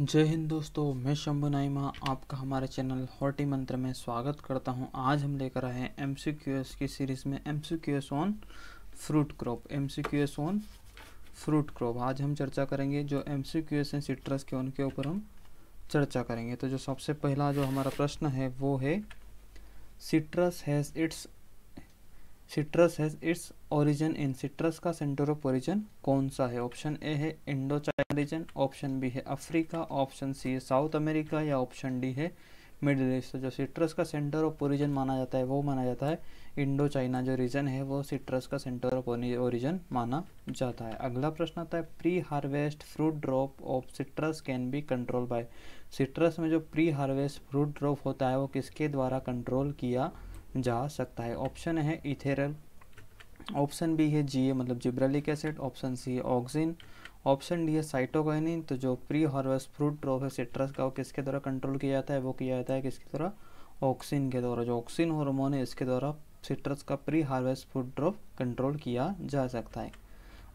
जय हिंद दोस्तों मैं शंभु नाइमा आपका हमारे चैनल हॉर्टी मंत्र में स्वागत करता हूं आज हम लेकर आए हैं एम की सीरीज़ में M on fruit crop M on fruit crop आज हम चर्चा करेंगे जो एम सी क्यू हैं सिट्रस के उनके ऊपर हम चर्चा करेंगे तो जो सबसे पहला जो हमारा प्रश्न है वो है citrus has its citrus has its origin in citrus का सेंटर ऑफ ओरिजिन कौन सा है ऑप्शन ए है Indo China region option B है अफ्रीका ऑप्शन सी है साउथ अमेरिका या ऑप्शन डी है मिडिल ईस्ट तो जो सिट्रस का सेंटर ऑफ ओरिजिन माना जाता है वो माना जाता है इंडो चाइना जो रीजन है वो सिट्रस का सेंटर ऑफ ओरिजिन माना जाता है अगला प्रश्न आता है pre harvest fruit drop of citrus can be control by citrus में जो प्री हार्वेस्ट फ्रूट ड्रॉप होता है वो किसके द्वारा कंट्रोल किया जा सकता है ऑप्शन है इथेरल ऑप्शन बी है जी मतलब जिब्रलिक एसिड ऑप्शन सी है ऑक्सिन ऑप्शन डी है साइटोकाइनिन तो जो प्री हार्वेस्ट फ्रूट ड्रॉप है सिट्रस का वो किसके द्वारा कंट्रोल किया जाता है वो किया जाता है किसके द्वारा ऑक्सिन के द्वारा जो ऑक्सिन हार्मोन है इसके द्वारा सिट्रस का pre harvest fruit drop control किया जा सकता है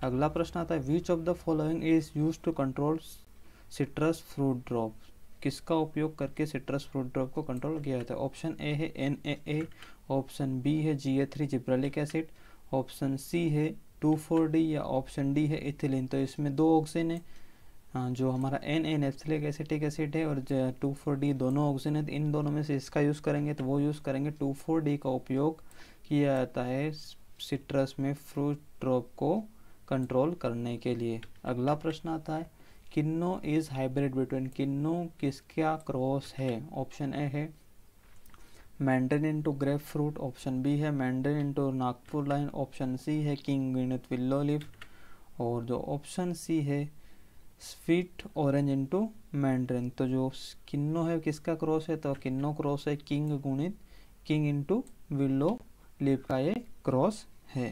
अगला प्रश्न आता है which of the following is use to control citrus fruit drop किसका उपयोग करके सिट्रस फ्रूट ड्रॉप को कंट्रोल किया जाता है ऑप्शन ए है N A A option B है G A three gibberellic acid option C है टू फोर डी या ऑप्शन डी है इथिलीन तो इसमें दो ऑक्सीजन है हाँ, जो हमारा N N naphthalic acetic acid है और टू फोर डी दोनों ऑक्सीजन है तो इन दोनों में से इसका यूज़ करेंगे तो वो यूज़ करेंगे टू फोर डी का उपयोग किया जाता है सिट्रस में फ्रूट ड्रॉप को कंट्रोल करने के लिए अगला प्रश्न आता है kinnow is hybrid between kinnow किसका क्रॉस है ऑप्शन ए है mandarin into grapefruit option B है mandarin into Nagpur lime option C है किंग विनित विल्लो लिफ और जो ऑप्शन सी है स्वीट ऑरेंज इंटू मैंड्रिन तो जो किन्नो है किसका क्रॉस है तो किन्नो क्रॉस है किंग गुणित किंग इंटू विल्लो लिप का ये क्रॉस है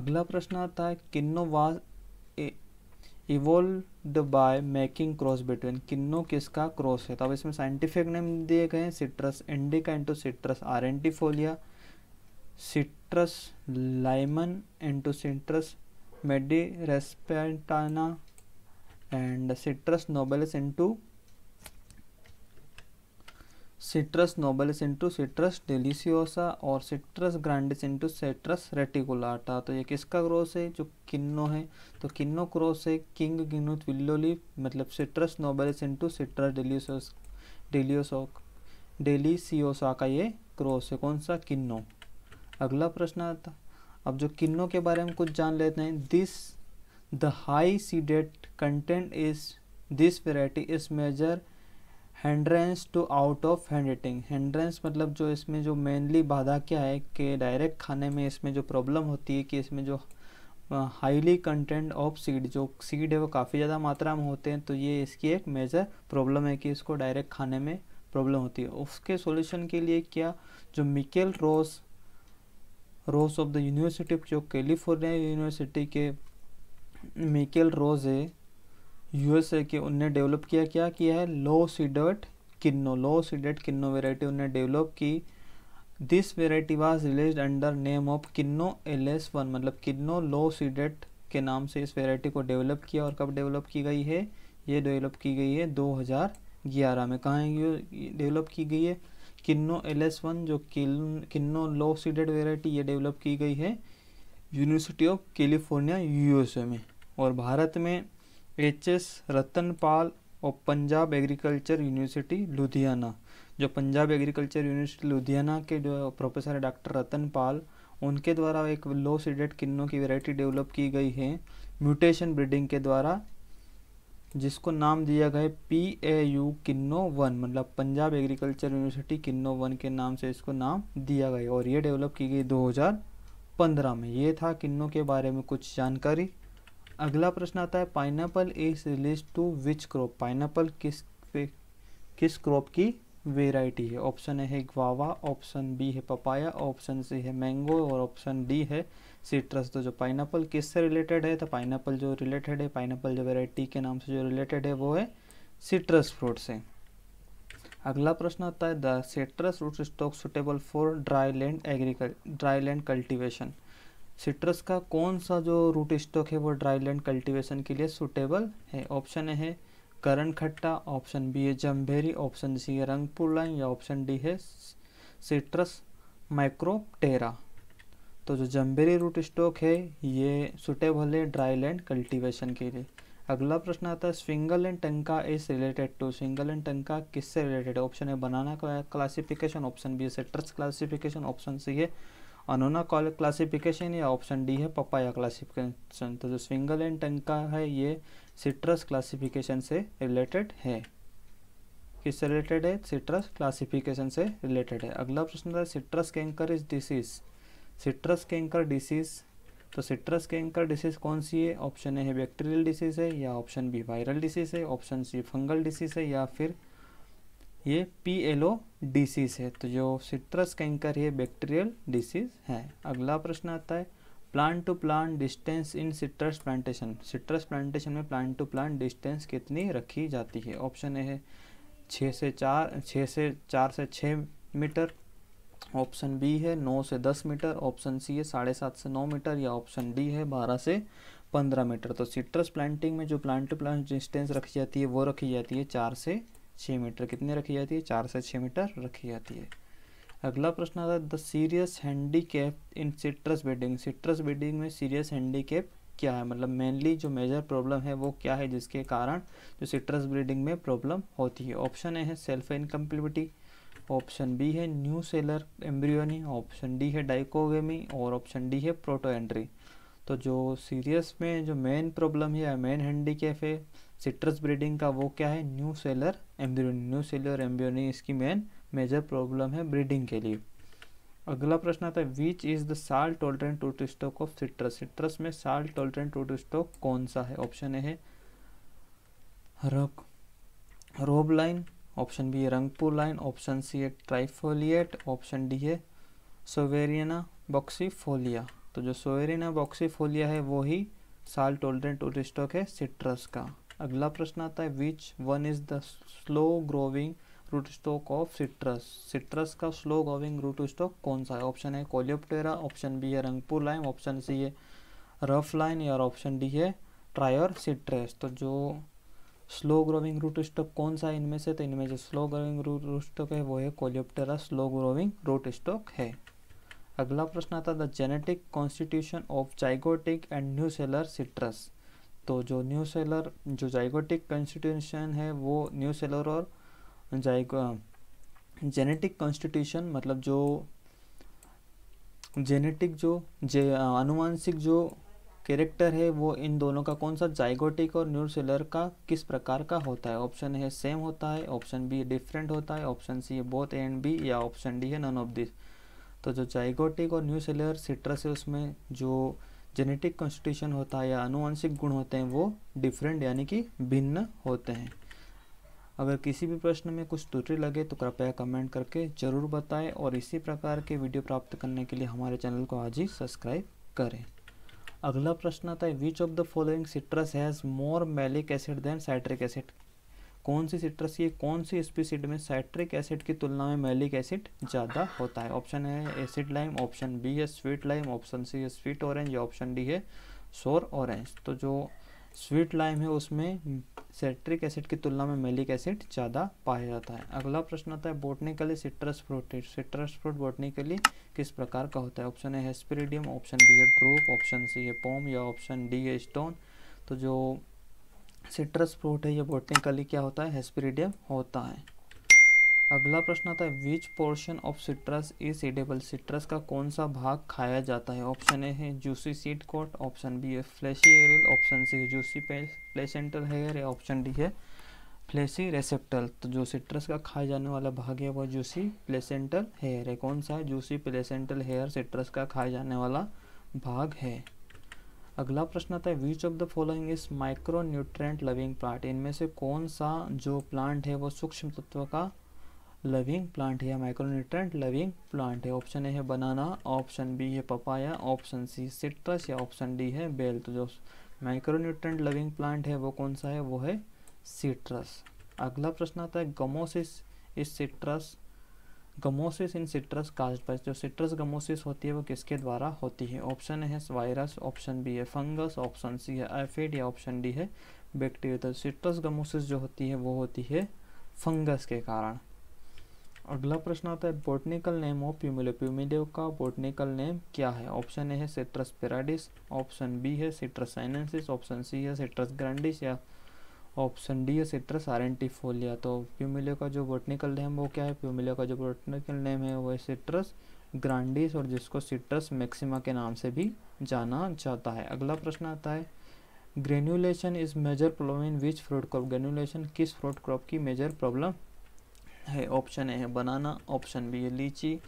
अगला प्रश्न आता है kinnow was evolved by making cross between kinnow किसका क्रॉस है तो अब इसमें साइंटिफिक नेम दिए गए हैं citrus indica into citrus aurantifolia citrus limon into citrus मेडी रेस्पेटाना and citrus nobilis into citrus nobilis into citrus deliciosa और citrus grandis into citrus reticulata तो ये किसका ग्रोस है जो किन्नो है तो किन्नो क्रोस है किंग गिनुथ विल्लो मतलब citrus nobilis into citrus deliciosa deliciosa deliciosa का ये क्रोस है कौन सा किन्नो अगला प्रश्न आता अब जो किन्नो के बारे में कुछ जान लेते हैं this the high seeded content is this variety is major hindrance to out of hand eating hindrance मतलब जो इसमें जो मेनली बाधा क्या है कि डायरेक्ट खाने में इसमें जो प्रॉब्लम होती है कि इसमें जो हाईली कंटेंट ऑफ सीड जो सीड है वो काफ़ी ज़्यादा मात्रा में होते हैं तो ये इसकी एक मेजर प्रॉब्लम है कि इसको डायरेक्ट खाने में प्रॉब्लम होती है उसके सॉल्यूशन के लिए क्या जो Mikeal Roose Roose of the university जो कैलिफोर्निया यूनिवर्सिटी के मिकेल रोज है यूएसए के उनने डेवलप किया क्या किया है low seeded kinnow low seeded kinnow variety उनने डेवलप की this variety was release under name of kinnow L S one मतलब किन्नो लो सीडेट के नाम से इस वेराइटी को डेवलप किया और कब डेवलप की गई है ये डेवलप की गई है दो हजार ग्यारह में कहाँ डेवलप की गई है किन्नो एल एस वन जो किन्नो लो सीडेड वेराइटी ये डेवलप की गई है यूनिवर्सिटी ऑफ कैलिफोर्निया यूएसए में और भारत में एच एस रतन पाल और पंजाब एग्रीकल्चर यूनिवर्सिटी लुधियाना जो पंजाब एग्रीकल्चर यूनिवर्सिटी लुधियाना के जो प्रोफेसर है डॉक्टर रतन पाल उनके द्वारा एक लो सीडेड किन्नों की वैरायटी डेवलप की गई है म्यूटेशन ब्रीडिंग के द्वारा जिसको नाम दिया गया है P A U kinnow one मतलब Punjab agriculture university kinnow one के नाम से इसको नाम दिया गया और ये डेवलप की गई दो में ये था किन्नों के बारे में कुछ जानकारी अगला प्रश्न आता है pineapple is release to which crop pineapple किस किस क्रॉप की वेराइटी है ऑप्शन ए है ग्वावा ऑप्शन बी है पपाया ऑप्शन सी है मैंगो और ऑप्शन डी है सिट्रस तो जो पाइनएप्पल किस से रिलेटेड है तो पाइनएप्पल जो रिलेटेड है पाइनएप्पल जो वेराइटी के नाम से जो रिलेटेड है वो है सिट्रस फ्रूट से अगला प्रश्न आता है the citrus fruit stock suitable for dry land agricul dry land cultivation citrus का कौन सा जो रूट स्टॉक है वो ड्राई लैंड कल्टिवेशन के लिए सुटेबल है ऑप्शन ए है करण खट्टा ऑप्शन बी है जम्भेरी ऑप्शन सी है रंगपुर लाइन या ऑप्शन डी है सिट्रस माइक्रोटेरा तो जो जम्भेरी रूट स्टॉक है ये सुटेबल है ड्राई लैंड कल्टिवेशन के लिए अगला प्रश्न आता है Swingle and Tanaka is related to Swingle and Tanaka किससे रिलेटेड है ऑप्शन है बनाना क्लासिफिकेशन ऑप्शन बी है सिट्रस क्लासिफिकेशन ऑप्शन सी है अनोना क्लासिफिकेशन या ऑप्शन डी है पपाया क्लासिफिकेशन तो जो स्विंगल एंड टंका है ये सिट्रस क्लासिफिकेशन से रिलेटेड है किससे रिलेटेड है सिट्रस क्लासिफिकेशन से रिलेटेड है अगला प्रश्न था citrus canker is disease citrus canker disease तो सिट्रस कैंकर डिसीज कौन सी है ऑप्शन ए है बैक्टीरियल डिसीज है या ऑप्शन बी वायरल डिसीज है ऑप्शन सी फंगल डिसीज है या फिर ये पी एल ओ डिसीज़ है तो जो सिट्रस कैंकर है बैक्टीरियल डिसीज़ है अगला प्रश्न आता है plant to plant distance in citrus plantation citrus plantation में प्लांट टू प्लांट डिस्टेंस कितनी रखी जाती है ऑप्शन ए है छः से चार छः से चार से छः मीटर ऑप्शन बी है नौ से दस मीटर ऑप्शन सी है साढ़े सात से नौ मीटर या ऑप्शन डी है बारह से पंद्रह मीटर तो सिट्रस प्लांटिंग में जो प्लांट टू प्लांट डिस्टेंस रखी जाती है वो रखी जाती है चार से छः मीटर कितनी रखी जाती है चार से छः मीटर रखी जाती है अगला प्रश्न आता है the serious cap in citrus breeding citrus breeding में सीरियस हैंडीकैप क्या है मतलब मेनली जो मेजर प्रॉब्लम है वो क्या है जिसके कारण जो सिट्रस ब्रीडिंग में प्रॉब्लम होती है ऑप्शन ए है सेल्फ इनकम्प्लीबिलिटी ऑप्शन बी है nucellar embryony option D है डाइकोवेमी और ऑप्शन डी है प्रोटो एंट्री तो जो सीरियस में जो मेन प्रॉब्लम है मेन हैंडी है सिट्रस ब्रीडिंग का वो क्या है nucellar embryony nucellar embryony इसकी मेन मेजर प्रॉब्लम है ब्रीडिंग के लिए अगला प्रश्न आता है which is the salt tolerant rootstock of citrus citrus में साल टॉलरेंट रूट स्टॉक कौन सा है ऑप्शन ए है रोब लाइन ऑप्शन बी है रंगपुर लाइन ऑप्शन सी है ट्राइफोलिएट ऑप्शन डी है सोवेरियना बॉक्सीफोलिया तो जो सोवेरियना बॉक्सीफोलिया है वो ही साल टूट स्टॉक है सिट्रस का अगला प्रश्न आता है which one is the slow growing root stock of citrus citrus का स्लो ग्रोविंग रूट स्टॉक कौन सा है ऑप्शन है कोलियोप्टेरा ऑप्शन बी है रंगपुर लाइम ऑप्शन सी है रफ लाइन या ऑप्शन डी है ट्रायर सिट्रस तो जो स्लो ग्रोविंग रूट स्टॉक कौन सा है इनमें से तो इनमें जो slow growing root root stock है वो है Cleopatra slow growing root stock है अगला प्रश्न आता the genetic constitution of zygotic and न्यू सेलर सिट्रस तो जो न्यू सेलर जो जाइगोटिक कॉन्स्टिट्यूशन है वो न्यू सेलर और जाइगो जेनेटिक कॉन्स्टिट्यूशन मतलब जो जेनेटिक जो जे आनुवांशिक जो कैरेक्टर है वो इन दोनों का कौन सा जाइगोटिक और न्यू सेलर का किस प्रकार का होता है ऑप्शन है सेम होता है ऑप्शन बी डिफरेंट होता है option C both and B या ऑप्शन डी है नन ऑफ दिस तो जो जाइगोटिक और न्यू सेलर सिट्रस है उसमें जो जेनेटिक कॉन्स्टिट्यूशन होता है या अनुवांशिक गुण होते हैं वो डिफरेंट यानी कि भिन्न होते हैं अगर किसी भी प्रश्न में कुछ त्रुटि लगे तो कृपया कमेंट करके ज़रूर बताएं और इसी प्रकार के वीडियो प्राप्त करने के लिए हमारे चैनल को आज ही सब्सक्राइब करें अगला प्रश्न आता है which of the following citrus has more malic acid than citric acid कौन सी सिट्रस की कौन सी स्पीसीड में साइट्रिक एसिड की तुलना में मैलिक एसिड ज़्यादा होता है ऑप्शन है एसिड लाइम ऑप्शन बी है स्वीट लाइम ऑप्शन सी है स्वीट ऑरेंज या ऑप्शन डी है सोर ऑरेंज तो जो स्वीट लाइम है उसमें सेट्रिक एसिड की तुलना में मेलिक एसिड ज़्यादा पाया जाता है अगला प्रश्न आता है botanically citrus fruit citrus fruit botanically किस प्रकार का होता है ऑप्शन है हेस्पिरीडियम ऑप्शन बी है ड्रूप ऑप्शन सी है पोम या ऑप्शन डी है स्टोन तो जो सिट्रस फ्रूट है ये बोटनिकली क्या होता है हेस्पीरिडियम होता है अगला प्रश्न आता है which portion of citrus is edible citrus का कौन सा भाग खाया जाता है ऑप्शन ए है juicy seed coat option B है फ्लैशी एरियल ऑप्शन सी है जूसी प्लेसेंटल हेयर या ऑप्शन डी है फ्लैशी रेसेप्टल तो जो सिट्रस का खाया जाने वाला भाग है वह जूसी प्लेसेंटल हेयर है कौन सा है जूसी प्लेसेंटल हेयर सिट्रस का खाया जाने वाला भाग है अगला प्रश्न आता है which of the following is micro nutrient loving plant इनमें से कौन सा जो प्लांट है वो सूक्ष्म तत्व का लविंग प्लांट है या माइक्रो न्यूट्रेंट लविंग प्लांट है ऑप्शन ए है बनाना ऑप्शन बी है पपाया ऑप्शन सी सिट्रस या ऑप्शन डी है बेल तो जो माइक्रो न्यूट्रेंट लविंग प्लांट है वो कौन सा है वो है सिट्रस अगला प्रश्न आता है gummosis is citrus gummosis in citrus caused पर जो सिट्रस गमोसिस होती है वो किसके द्वारा होती है ऑप्शन है वायरस ऑप्शन बी है फंगस ऑप्शन सी है एफिड या ऑप्शन डी है बैक्टीरिया तो सिट्रस गमोसिस जो होती है वो होती है फंगस के कारण अगला प्रश्न आता है botanical name of pummelo pummelo का बोटनिकल नेम क्या है ऑप्शन ए है सिट्रस पेराडिस ऑप्शन बी है सिट्रस साइनेंसिस ऑप्शन सी है सिट्रस ग्रैंडिस या ऑप्शन डी है सिट्रस आरेंटिफोलिया तो प्यूमिलिया का जो बोटनिकल नेम वो क्या है प्यूमिलिया का जो बोटनिकल नेम है वो है सिट्रस ग्रांडिस और जिसको सिट्रस मैक्सिमा के नाम से भी जाना जाता है अगला प्रश्न आता है granulation is major problem in which fruit crop granulation किस फ्रूट क्रॉप की मेजर प्रॉब्लम है ऑप्शन ए है बनाना ऑप्शन बी है लीची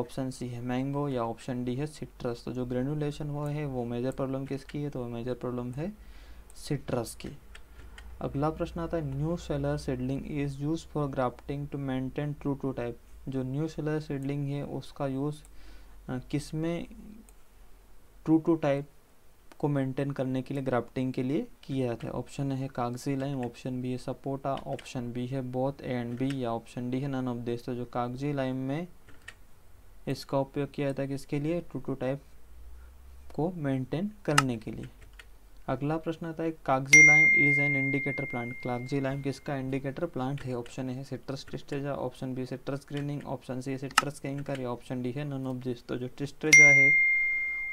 ऑप्शन सी है मैंगो या ऑप्शन डी है सिट्रस तो जो ग्रेन्यूलेशन वो है वो मेजर प्रॉब्लम किसकी है तो वो मेजर प्रॉब्लम है सिट्रस की अगला प्रश्न आता है nucellar seedling is used for grafting to maintain true to type जो न्यू सेलर सीडलिंग है उसका यूज़ किस में ट्रू टू टाइप को मेंटेन करने के लिए ग्राफ्टिंग के लिए किया जाता है ऑप्शन है कागजी लाइम ऑप्शन बी है सपोटा ऑप्शन बी है बोथ एंड बी या ऑप्शन डी है नन ऑफ देश तो जो कागजी लाइम में इसका उपयोग किया जाता है किसके लिए ट्रू टू टाइप को मेंटेन करने के लिए अगला प्रश्न आता है kagzi lime is an indicator plant kagzi lime किसका इंडिकेटर प्लांट है ऑप्शन ए है citrus tristeza option B citrus greening option C citrus canker या ऑप्शन डी है नन ऑफ दिस तो जो ट्रिस्टेजा है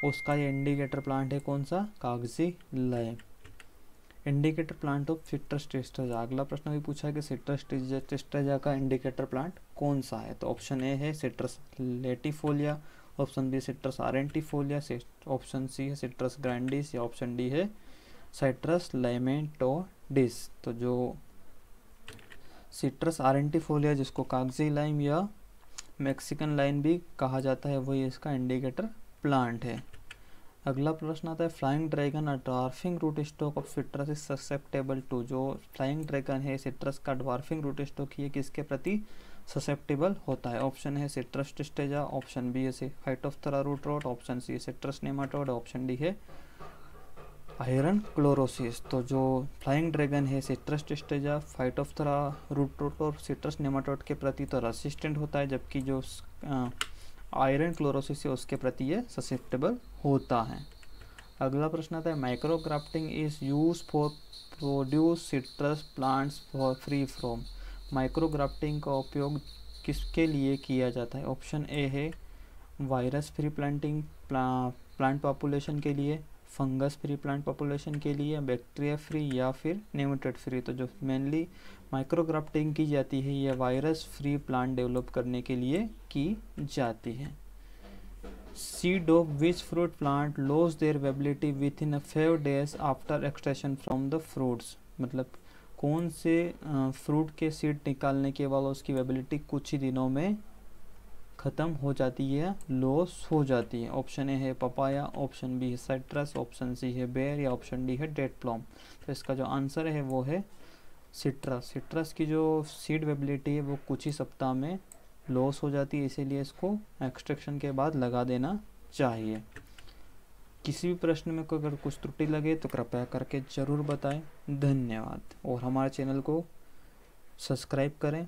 उसका ये इंडिकेटर प्लांट है कौन सा kagzi lime indicator plant of citrus tristeza अगला प्रश्न भी पूछा है कि सिट्रस ट्रिस्टेजा का इंडिकेटर प्लांट कौन सा है तो ऑप्शन ए है citrus latifolia option B citrus aurantifolia option C है सिट्रस ग्रैंडिस या ऑप्शन डी है साइट्रस लेमेटोडिस तो जो सिट्रस आरेंटिफोलिया जिसको कागजी लाइम या मैक्सिकन लाइन भी कहा जाता है वही इसका इंडिकेटर प्लांट है अगला प्रश्न आता है फ्लाइंग ड्रैगन और dwarfing root stock of citrus is susceptible to जो फ्लाइंग ड्रैगन है सिट्रस का ड्वार्फिंग रूट स्टॉक ये किसके प्रति ससेप्टेबल होता है ऑप्शन है सिट्रस टिस्टेजा ऑप्शन बी है phytophthora root rot option C है सिट्रस नेमाटोड ऑप्शन डी है आयरन क्लोरोसिस तो जो फ्लाइंग ड्रैगन है citrus tristeza phytophthora root rot और सिट्रस नेमाटोड के प्रति तो रसिस्टेंट होता है जबकि जो आयरन क्लोरोसिस है उसके प्रति ये ससेप्टेबल होता है अगला प्रश्न आता है micrografting is use for produce citrus plants for free from micrografting का उपयोग किसके लिए किया जाता है ऑप्शन ए है वायरस फ्री प्लांटिंग प्ला, प्लांट पॉपुलेशन के लिए फंगस फ्री प्लांट पॉपुलेशन के लिए बैक्टीरिया फ्री या फिर न्यूट्रेट फ्री तो जो मेनली माइक्रोग्राफ्टिंग की जाती है यह वायरस फ्री प्लांट डेवलप करने के लिए की जाती है seed which fruit plant plant their viability viability in a few days after extraction from the fruits मतलब कौन से फ्रूट के सीड निकालने के बाद उसकी वेबिलिटी कुछ ही दिनों में ख़त्म हो जाती है लॉस हो जाती है ऑप्शन ए है पपाया ऑप्शन बी है साइट्रस ऑप्शन सी है बेर या ऑप्शन डी है डेट प्लॉम तो इसका जो आंसर है वो है सिट्रस सिट्रस की जो सीड वेबिलिटी है वो कुछ ही सप्ताह में लॉस हो जाती है इसीलिए इसको एक्सट्रैक्शन के बाद लगा देना चाहिए किसी भी प्रश्न में अगर कुछ त्रुटि लगे तो कृपया करके ज़रूर बताएं धन्यवाद और हमारे चैनल को सब्सक्राइब करें